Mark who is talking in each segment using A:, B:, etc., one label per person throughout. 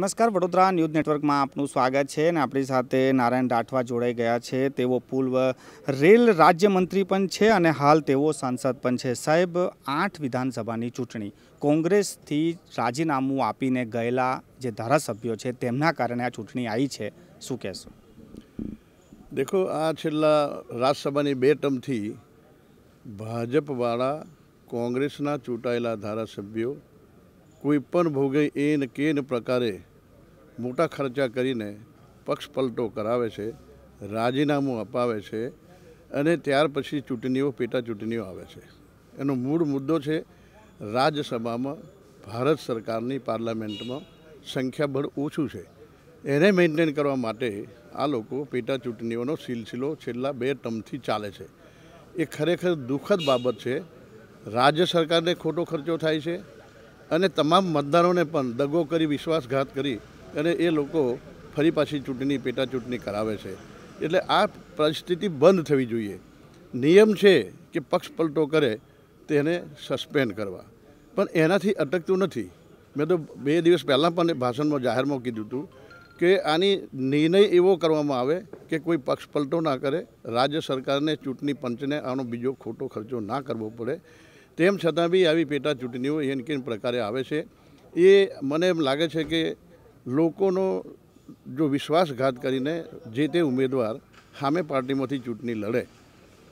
A: નમસ્કાર વડોદરા ન્યૂઝ નેટવર્કમાં આપનું સ્વાગત છે અને આપણી સાથે નારાયણ રાઠવા જોડાઈ ગયા છે તેઓ પૂર્વ રેલ રાજ્યમંત્રી પણ છે અને હાલ તેઓ સાંસદ પણ છે સાહેબ આઠ વિધાનસભાની ચૂંટણી કોંગ્રેસથી રાજીનામું આપીને ગયેલા જે ધારાસભ્યો છે તેમના કારણે આ ચૂંટણી આવી છે શું કહેશો
B: દેખો આ છેલ્લા રાજ્યસભાની બે ટર્મથી ભાજપવાળા કોંગ્રેસના ચૂંટાયેલા ધારાસભ્યો કોઈ પણ ભોગે એન કેન પ્રકારે મોટા ખર્ચા કરીને પક્ષ પલટો કરાવે છે રાજીનામું અપાવે છે અને ત્યાર પછી ચૂંટણીઓ પેટા ચૂંટણીઓ આવે છે એનો મૂળ મુદ્દો છે રાજ્યસભામાં ભારત સરકારની પાર્લામેન્ટમાં સંખ્યાબળ ઓછું છે એને મેન્ટેન કરવા માટે આ લોકો પેટા ચૂંટણીઓનો સિલસિલો છેલ્લા બે ટર્મથી ચાલે છે એ ખરેખર દુઃખદ બાબત છે રાજ્ય સરકારને ખોટો ખર્ચો થાય છે અને તમામ મતદારોને પણ દગો કરી વિશ્વાસઘાત કરી અને એ લોકો ફરી પાછી ચૂંટણી પેટા ચૂંટણી કરાવે છે એટલે આ પરિસ્થિતિ બંધ થવી જોઈએ નિયમ છે કે પક્ષ પલટો કરે તેને સસ્પેન્ડ કરવા પણ એનાથી અટકતું નથી મેં તો બે દિવસ પહેલાં પણ ભાષણમાં જાહેરમાં કીધું હતું કે આની નિર્ણય એવો કરવામાં આવે કે કોઈ પક્ષ પલટો ના કરે રાજ્ય સરકારને ચૂંટણી પંચને આનો બીજો ખોટો ખર્ચો ના કરવો પડે તેમ છતાં બી આવી પેટા ચૂંટણીઓ એન કેન પ્રકારે આવે છે એ મને એમ લાગે છે કે લોકોનો જો વિશ્વાસઘાત કરીને જે તે ઉમેદવાર સામે પાર્ટીમાંથી ચૂંટણી લડે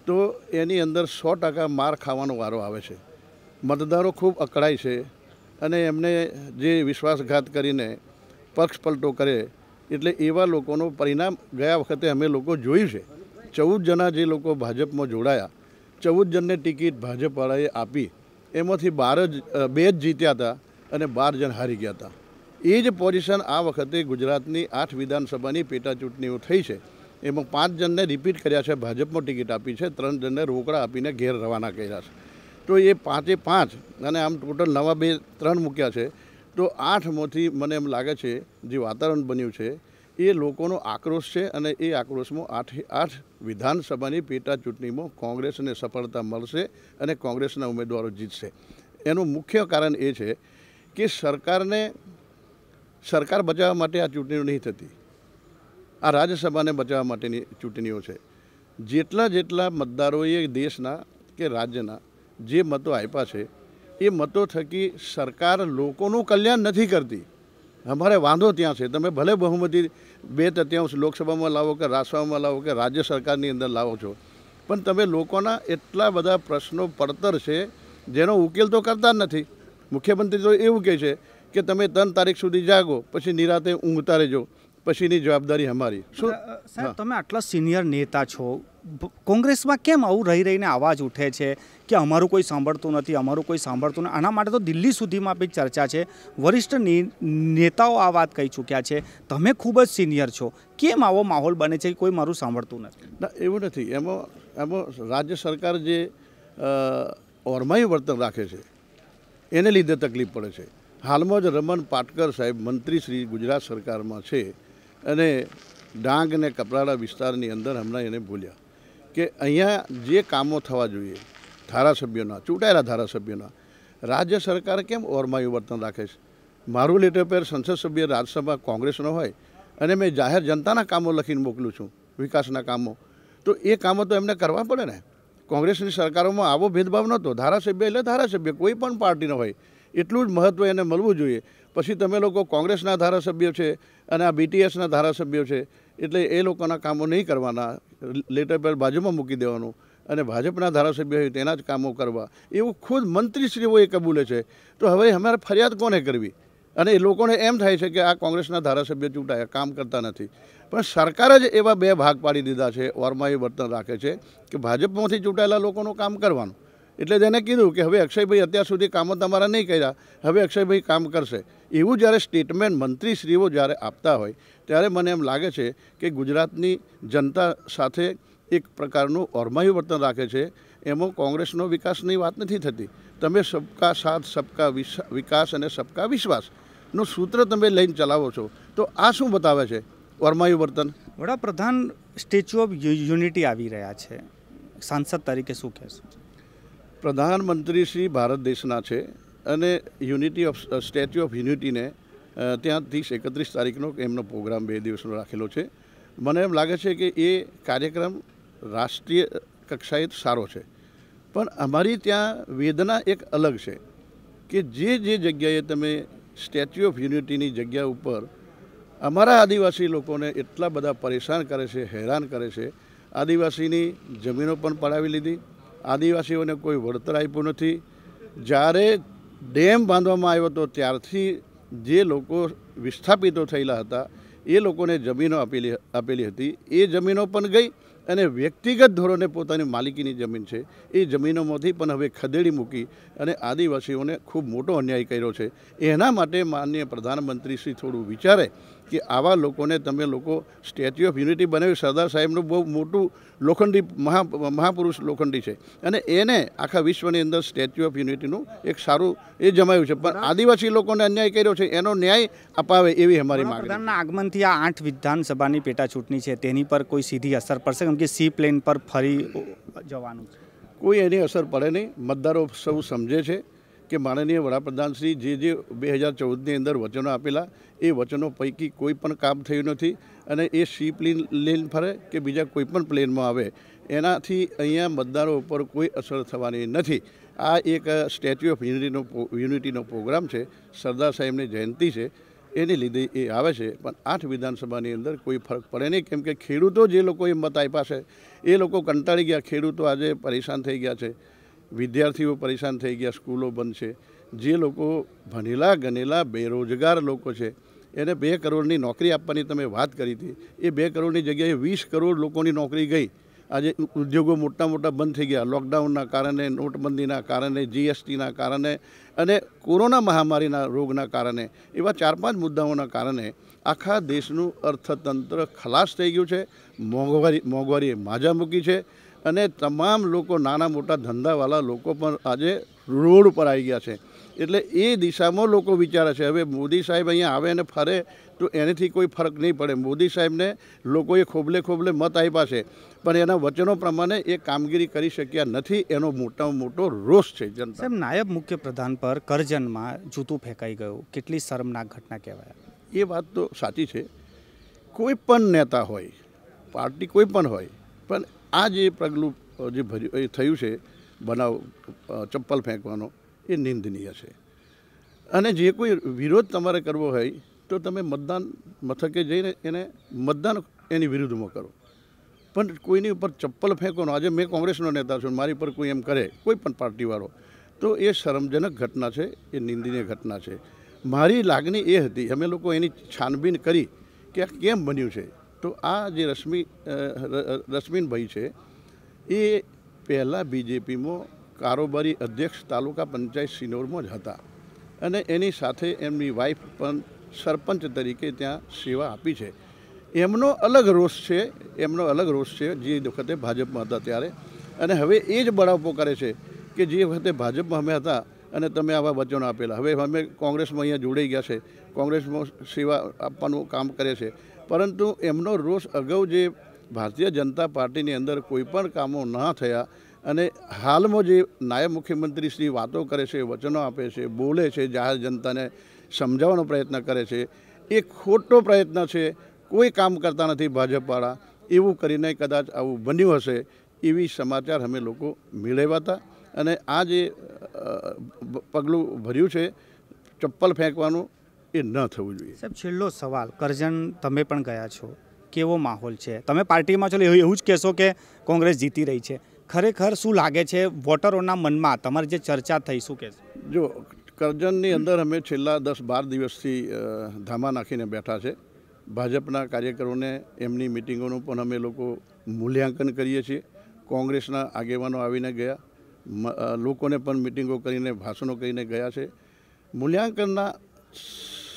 B: તો એની અંદર સો ટકા માર ખાવાનો વારો આવે છે મતદારો ખૂબ અકળાય છે અને એમને જે વિશ્વાસઘાત કરીને પક્ષ પલટો કરે એટલે એવા લોકોનું પરિણામ ગયા વખતે અમે લોકો જોયું છે ચૌદ જણા જે લોકો ભાજપમાં જોડાયા ચૌદ જણને ટિકિટ ભાજપવાળાએ આપી એમાંથી બાર જ બે જ જીત્યા હતા અને બાર જણ હારી ગયા હતા એ જ પોઝિશન આ વખતે ગુજરાતની આઠ વિધાનસભાની પેટાચૂંટણીઓ થઈ છે એમાં પાંચ જણને રિપીટ કર્યા છે ભાજપમાં ટિકિટ આપી છે ત્રણ જણને રોકડા આપીને ઘેર રવાના કર્યા છે તો એ પાંચે પાંચ અને આમ ટોટલ નવા બે ત્રણ મૂક્યા છે તો આઠમાંથી મને એમ લાગે છે જે વાતાવરણ બન્યું છે એ લોકોનો આક્રોશ છે અને એ આક્રોશમાં આઠ આઠ વિધાનસભાની પેટા ચૂંટણીમાં કોંગ્રેસને સફળતા મળશે અને કોંગ્રેસના ઉમેદવારો જીતશે એનું મુખ્ય કારણ એ છે કે સરકારને સરકાર બચાવવા માટે આ ચૂંટણીઓ નહીં થતી આ રાજ્યસભાને બચાવવા માટેની ચૂંટણીઓ છે જેટલા જેટલા મતદારોએ દેશના કે રાજ્યના જે મતો આપ્યા છે એ મતો થકી સરકાર લોકોનું કલ્યાણ નથી કરતી અમારે વાંધો ત્યાં છે તમે ભલે બહુમતી બે તૃતીયાંશ લોકસભામાં લાવો કે રાજ્યસભામાં લાવો કે રાજ્ય સરકારની અંદર લાવો છો પણ તમે લોકોના એટલા બધા પ્રશ્નો પડતર છે જેનો ઉકેલ તો કરતા જ નથી મુખ્યમંત્રી તો એવું કહે છે કે તમે ત્રણ તારીખ સુધી જાગો પછી નિરાતે ઊંઘતા રહેજો પછીની જવાબદારી અમારી શું
A: સાહેબ તમે આટલા સિનિયર નેતા છો કોંગ્રેસમાં કેમ આવું રહી રહીને અવાજ ઉઠે છે કે અમારું કોઈ સાંભળતું નથી અમારું કોઈ સાંભળતું નથી આના માટે તો દિલ્હી સુધીમાં બી ચર્ચા છે વરિષ્ઠ નેતાઓ આ વાત કહી ચૂક્યા છે તમે ખૂબ જ સિનિયર છો કેમ આવો માહોલ બને છે કે કોઈ મારું સાંભળતું નથી
B: ના એવું નથી એમાં એમાં રાજ્ય સરકાર જે ઓરમાયું વર્તન રાખે છે એને લીધે તકલીફ પડે છે હાલમાં જ રમન પાટકર સાહેબ મંત્રી શ્રી ગુજરાત સરકારમાં છે અને ડાંગ અને કપરાડા વિસ્તારની અંદર હમણાં એને ભૂલ્યા કે અહીંયા જે કામો થવા જોઈએ ધારાસભ્યોના ચૂંટાયેલા ધારાસભ્યોના રાજ્ય સરકાર કેમ ઓરમાયું વર્તન રાખે છે મારું લેટર પેર સંસદ સભ્ય રાજ્યસભા કોંગ્રેસનો હોય અને મેં જાહેર જનતાના કામો લખીને મોકલું છું વિકાસના કામો તો એ કામો તો એમને કરવા પડે ને કોંગ્રેસની સરકારોમાં આવો ભેદભાવ નહોતો ધારાસભ્ય એટલે ધારાસભ્ય કોઈ પણ પાર્ટીનો હોય એટલું જ મહત્ત્વ એને મળવું જોઈએ પછી તમે લોકો કોંગ્રેસના ધારાસભ્યો છે અને આ બીટીએસના ધારાસભ્યો છે એટલે એ લોકોના કામો નહીં કરવાના લેટર પેલ બાજુમાં મૂકી દેવાનું અને ભાજપના ધારાસભ્ય હોય તેના જ કામો કરવા એવું ખુદ મંત્રીશ્રીઓએ કબૂલે છે તો હવે અમારે ફરિયાદ કોને કરવી અને એ લોકોને એમ થાય છે કે આ કોંગ્રેસના ધારાસભ્ય ચૂંટાયા કામ કરતા નથી પણ સરકાર જ એવા બે ભાગ પાડી દીધા છે એ વર્તન રાખે છે કે ભાજપમાંથી ચૂંટાયેલા લોકોનું કામ કરવાનું એટલે જેને કીધું કે હવે અક્ષયભાઈ અત્યાર સુધી કામો તમારા નહીં કર્યા હવે અક્ષયભાઈ કામ કરશે એવું જ્યારે સ્ટેટમેન્ટ મંત્રીશ્રીઓ જ્યારે આપતા હોય ત્યારે મને એમ લાગે છે કે ગુજરાતની જનતા સાથે એક પ્રકારનું ઓરમાયું વર્તન રાખે છે એમાં કોંગ્રેસનો વિકાસની વાત નથી થતી તમે સબકા સાથ સબકા વિકાસ અને સબકા વિશ્વાસનું સૂત્ર તમે લઈને ચલાવો છો તો આ શું બતાવે છે ઓરમાયું વર્તન વડાપ્રધાન સ્ટેચ્યુ ઓફ યુનિટી આવી રહ્યા છે સાંસદ તરીકે શું કહેશો પ્રધાનમંત્રી શ્રી ભારત દેશના છે અને યુનિટી ઓફ સ્ટેચ્યુ ઓફ યુનિટીને ત્યાં ત્રીસ એકત્રીસ તારીખનો એમનો પ્રોગ્રામ બે દિવસનો રાખેલો છે મને એમ લાગે છે કે એ કાર્યક્રમ રાષ્ટ્રીય કક્ષાએ સારો છે પણ અમારી ત્યાં વેદના એક અલગ છે કે જે જે જગ્યાએ તમે સ્ટેચ્યુ ઓફ યુનિટીની જગ્યા ઉપર અમારા આદિવાસી લોકોને એટલા બધા પરેશાન કરે છે હેરાન કરે છે આદિવાસીની જમીનો પણ પડાવી લીધી આદિવાસીઓને કોઈ વળતર આપ્યું નથી જ્યારે ડેમ બાંધવામાં આવ્યો હતો ત્યારથી જે લોકો વિસ્થાપિતો થયેલા હતા એ લોકોને જમીનો આપેલી આપેલી હતી એ જમીનો પણ ગઈ અને વ્યક્તિગત ધોરણે પોતાની માલિકીની જમીન છે એ જમીનોમાંથી પણ હવે ખદેડી મૂકી અને આદિવાસીઓને ખૂબ મોટો અન્યાય કર્યો છે એના માટે માનનીય પ્રધાનમંત્રીશ્રી થોડું વિચારે કે આવા લોકોને તમે લોકો સ્ટેચ્યુ ઓફ યુનિટી બનાવી સરદાર સાહેબનું બહુ મોટું લોખંડી મહા મહાપુરુષ લોખંડી છે અને એને આખા વિશ્વની અંદર સ્ટેચ્યુ ઓફ યુનિટીનું એક સારું એ જમાયું છે પણ આદિવાસી લોકોને અન્યાય કર્યો છે એનો ન્યાય અપાવે
A: એવી અમારી માંગ આગમનથી આ આઠ વિધાનસભાની પેટા છે તેની પર કોઈ સીધી અસર પડશે કેમ
B: કે સી પ્લેન પર ફરી જવાનું કોઈ એની અસર પડે નહીં મતદારો સૌ સમજે છે કે માનનીય વડાપ્રધાનશ્રી જે જે બે હજાર ચૌદની અંદર વચનો આપેલા એ વચનો પૈકી કોઈ પણ કામ થયું નથી અને એ શીપ લીન લેન ફરે કે બીજા કોઈ પણ પ્લેનમાં આવે એનાથી અહીંયા મતદારો ઉપર કોઈ અસર થવાની નથી આ એક સ્ટેચ્યુ ઓફ યુનિટીનો યુનિટીનો પ્રોગ્રામ છે સરદાર સાહેબની જયંતિ છે એને લીધે એ આવે છે પણ આઠ વિધાનસભાની અંદર કોઈ ફરક પડે નહીં કેમ કે ખેડૂતો જે લોકોએ મત આપ્યા છે એ લોકો કંટાળી ગયા ખેડૂતો આજે પરેશાન થઈ ગયા છે વિદ્યાર્થીઓ પરેશાન થઈ ગયા સ્કૂલો બંધ છે જે લોકો ભણેલા ગણેલા બેરોજગાર લોકો છે એને બે કરોડની નોકરી આપવાની તમે વાત કરી હતી એ બે કરોડની જગ્યાએ વીસ કરોડ લોકોની નોકરી ગઈ આજે ઉદ્યોગો મોટા મોટા બંધ થઈ ગયા લોકડાઉનના કારણે નોટબંધીના કારણે જીએસટીના કારણે અને કોરોના મહામારીના રોગના કારણે એવા ચાર પાંચ મુદ્દાઓના કારણે આખા દેશનું અર્થતંત્ર ખલાસ થઈ ગયું છે મોંઘવારી મોંઘવારીએ માજા મૂકી છે અને તમામ લોકો નાના મોટા ધંધાવાળા લોકો પણ આજે રોડ ઉપર આવી ગયા છે એટલે એ દિશામાં લોકો વિચારે છે હવે મોદી સાહેબ અહીંયા આવે અને ફરે તો એનાથી કોઈ ફરક નહીં પડે મોદી સાહેબને લોકોએ ખોબલે ખોબલે મત આપ્યા છે પણ એના વચનો પ્રમાણે એ કામગીરી કરી શક્યા નથી એનો મોટામાં મોટો રોષ છે જનતા સાહેબ નાયબ મુખ્ય પ્રધાન
A: પર કરજનમાં જૂતું ફેંકાઈ ગયું કેટલી શરમનાક ઘટના કહેવાય
B: એ વાત તો સાચી છે કોઈ પણ નેતા હોય પાર્ટી કોઈ પણ હોય પણ આ જે પગલું જે ભર્યું એ થયું છે બનાવ ચપ્પલ ફેંકવાનો એ નિંદનીય છે અને જે કોઈ વિરોધ તમારે કરવો હોય તો તમે મતદાન મથકે જઈને એને મતદાન એની વિરુદ્ધમાં કરો પણ કોઈની ઉપર ચપ્પલ ફેંકવાનો આજે મેં કોંગ્રેસનો નેતા છું મારી પર કોઈ એમ કરે કોઈ પણ પાર્ટીવાળો તો એ શરમજનક ઘટના છે એ નિંદનીય ઘટના છે મારી લાગણી એ હતી અમે લોકો એની છાનબીન કરી કે આ કેમ બન્યું છે તો આ જે રશ્મિ રશ્મિન ભાઈ છે એ પહેલાં બીજેપીમાં કારોબારી અધ્યક્ષ તાલુકા પંચાયત સિનોરમાં જ હતા અને એની સાથે એમની વાઈફ પણ સરપંચ તરીકે ત્યાં સેવા આપી છે એમનો અલગ રોષ છે એમનો અલગ રોષ છે જે વખતે ભાજપમાં હતા ત્યારે અને હવે એ જ બળાપો કરે છે કે જે વખતે ભાજપમાં અમે હતા અને તમે આવા વચનો આપેલા હવે અમે કોંગ્રેસમાં અહીંયા જોડાઈ ગયા છે કોંગ્રેસમાં સેવા આપવાનું કામ કરે છે પરંતુ એમનો રોષ અગાઉ જે ભારતીય જનતા પાર્ટીની અંદર કોઈપણ કામો ન થયા અને હાલમાં જે નાયબ મુખ્યમંત્રી શ્રી વાતો કરે છે વચનો આપે છે બોલે છે જાહેર જનતાને સમજાવવાનો પ્રયત્ન કરે છે એ ખોટો પ્રયત્ન છે કોઈ કામ કરતા નથી ભાજપવાળા એવું કરીને કદાચ આવું બન્યું હશે એવી સમાચાર અમે લોકો મેળવ્યા હતા અને આ જે પગલું ભર્યું છે ચપ્પલ ફેંકવાનું એ ન થવું જોઈએ સાહેબ છેલ્લો
A: સવાલ કરજણ તમે પણ ગયા છો કેવો માહોલ છે
B: તમે પાર્ટીમાં છો એવું જ કહેશો
A: કે કોંગ્રેસ જીતી રહી છે ખરેખર શું લાગે છે વોટરોના મનમાં તમારી જે ચર્ચા થઈ શું કહેશો
B: જો કરજણની અંદર અમે છેલ્લા દસ બાર દિવસથી ધામા નાખીને બેઠા છે ભાજપના કાર્યકરોને એમની મિટિંગોનું પણ અમે લોકો મૂલ્યાંકન કરીએ છીએ કોંગ્રેસના આગેવાનો આવીને ગયા લોકોને પણ મિટિંગો કરીને ભાષણો કરીને ગયા છે મૂલ્યાંકનના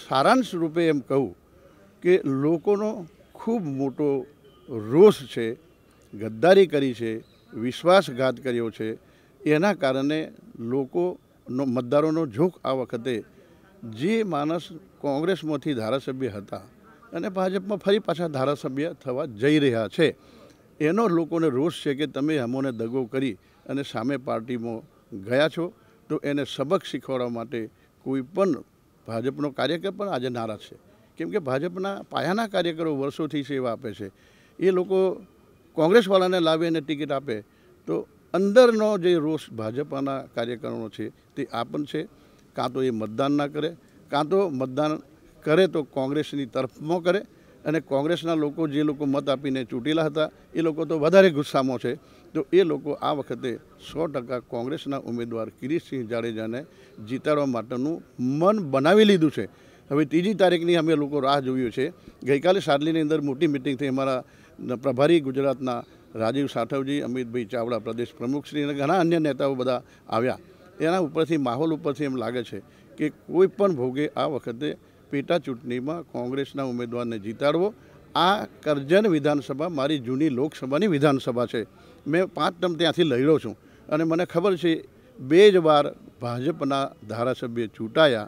B: સારાંશ રૂપે એમ કહું કે લોકોનો ખૂબ મોટો રોષ છે ગદ્દારી કરી છે વિશ્વાસઘાત કર્યો છે એના કારણે લોકોનો મતદારોનો ઝોંક આ વખતે જે માણસ કોંગ્રેસમાંથી ધારાસભ્ય હતા અને ભાજપમાં ફરી પાછા ધારાસભ્ય થવા જઈ રહ્યા છે એનો લોકોને રોષ છે કે તમે અમોને દગો કરી અને સામે પાર્ટીમાં ગયા છો તો એને સબક શીખવાડવા માટે કોઈ પણ ભાજપનો કાર્યકર પણ આજે નારાજ છે કેમ કે ભાજપના પાયાના કાર્યકરો વર્ષોથી સેવા આપે છે એ લોકો કોંગ્રેસવાળાને લાવીને ટિકિટ આપે તો અંદરનો જે રોષ ભાજપના કાર્યકરોનો છે તે આ પણ છે કાં તો એ મતદાન ના કરે કાં તો મતદાન કરે તો કોંગ્રેસની તરફમાં કરે અને કોંગ્રેસના લોકો જે લોકો મત આપીને ચૂંટેલા હતા એ લોકો તો વધારે ગુસ્સામાં છે તો એ લોકો આ વખતે સો ટકા કોંગ્રેસના ઉમેદવાર કિરીટસિંહ જાડેજાને જીતાડવા માટેનું મન બનાવી લીધું છે હવે ત્રીજી તારીખની અમે લોકો રાહ જોયું છે ગઈકાલે સાદલીની અંદર મોટી મિટિંગ થઈ અમારા પ્રભારી ગુજરાતના રાજીવ સાઠવજી અમિતભાઈ ચાવડા પ્રદેશ પ્રમુખશ્રી અને ઘણા અન્ય નેતાઓ બધા આવ્યા એના ઉપરથી માહોલ ઉપરથી એમ લાગે છે કે કોઈ પણ ભોગે આ વખતે પેટા ચૂંટણીમાં કોંગ્રેસના ઉમેદવારને જીતાડવો આ કરજણ વિધાનસભા મારી જૂની લોકસભાની વિધાનસભા છે મેં પાંચ ટર્મ ત્યાંથી લડ્યો છું અને મને ખબર છે બે જ વાર ભાજપના ધારાસભ્ય ચૂંટાયા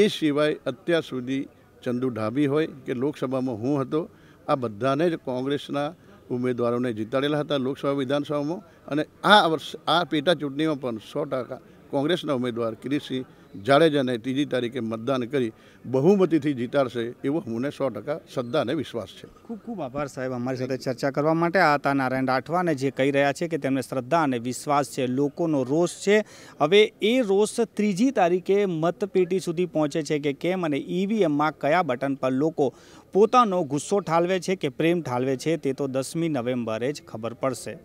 B: એ સિવાય અત્યાર સુધી ચંદુ ઢાબી હોય કે લોકસભામાં હું હતો આ બધાને જ કોંગ્રેસના ઉમેદવારોને જીતાડેલા હતા લોકસભા વિધાનસભામાં અને આ વર્ષ આ પેટા ચૂંટણીમાં પણ સો ટકા કોંગ્રેસના ઉમેદવાર કિરીટસિંહ જાડેજાને ત્રીજી તારીખે મતદાન કરી બહુમતીથી જીતાડશે એવો મને સો ટકા શ્રદ્ધા અને વિશ્વાસ છે
A: ખૂબ ખૂબ આભાર સાહેબ અમારી સાથે ચર્ચા કરવા માટે આતા નારાયણ રાઠવાને જે કહી રહ્યા છે કે તેમને શ્રદ્ધા અને વિશ્વાસ છે લોકોનો રોષ છે હવે એ રોષ ત્રીજી તારીખે મતપેટી સુધી પહોંચે છે કે કેમ અને ઈવીએમમાં કયા બટન પર લોકો પોતાનો ગુસ્સો ઠાલવે છે કે પ્રેમ ઠાલવે છે તે તો દસમી નવેમ્બરે જ ખબર પડશે